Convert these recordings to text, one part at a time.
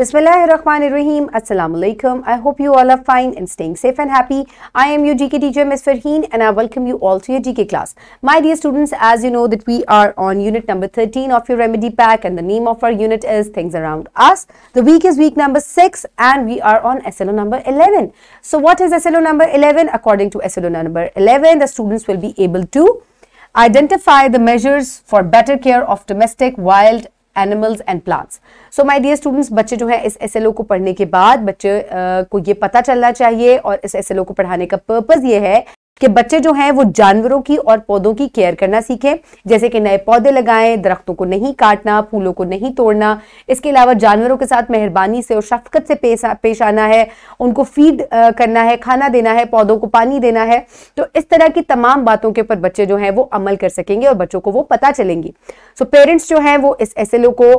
Bismillahirrahmanirrahim. Assalamu alaikum. I hope you all are fine and staying safe and happy. I am your GK teacher Ms. Farheen and I welcome you all to your GK class. My dear students, as you know that we are on unit number 13 of your remedy pack and the name of our unit is Things Around Us. The week is week number 6 and we are on SLO number 11. So what is SLO number 11? According to SLO number 11, the students will be able to identify the measures for better care of domestic, wild animals and plants so my dear students बच्चे जो है इस ओ को पढ़ने के बाद बच्चे uh, को ये पता चलना चाहिए और इस ओ को पढ़ाने का पर्पज़ ये है कि बच्चे जो हैं वो जानवरों की और पौधों की केयर करना सीखें जैसे कि नए पौधे लगाएं दरख्तों को नहीं काटना फूलों को नहीं तोड़ना इसके अलावा जानवरों के साथ मेहरबानी से और शफकत से पेश पेश आना है उनको फीड करना है खाना देना है पौधों को पानी देना है तो इस तरह की तमाम बातों के ऊपर बच्चे जो हैं वो अमल कर सकेंगे और बच्चों को वो पता चलेंगी सो पेरेंट्स जो हैं वो इस एस को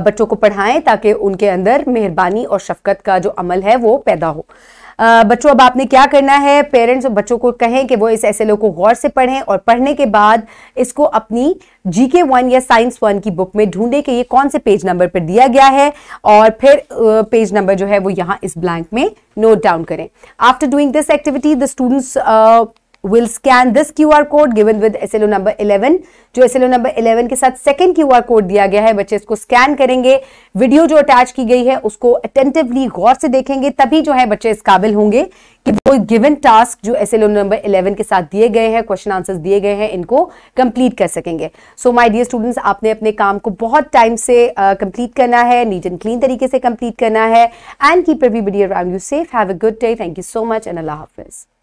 बच्चों को पढ़ाएं ताकि उनके अंदर मेहरबानी और शफकत का जो अमल है वो पैदा हो बच्चों अब आपने क्या करना है पेरेंट्स और बच्चों को कहें कि वो इस एस को गौर से पढ़ें और पढ़ने के बाद इसको अपनी जी के वन या साइंस वन की बुक में ढूंढें कि ये कौन से पेज नंबर पर दिया गया है और फिर पेज नंबर जो है वो यहाँ इस ब्लैंक में नोट डाउन करें after doing this activity the students will scan this QR code given with SLO number 11 जो SLO number 11 के साथ second QR code दिया गया है बच्चे इसको scan करेंगे वीडियो जो अटैच की गई है उसको अटेंटिवली गौर से देखेंगे तभी जो है बच्चे इस काबिल होंगे कि वो गिवन टास्क जो S L O number eleven के साथ दिए गए हैं क्वेश्चन आंसर्स दिए गए हैं इनको कंप्लीट कर सकेंगे सो माय डियर स्टूडेंट्स आपने अपने काम को बहुत टाइम से कंप्लीट uh, करना है नीट एंड क्लीन तरीके से कंप्लीट करना है and keep everybody around you safe have a good day thank you so much and अल्लाह हाफिज़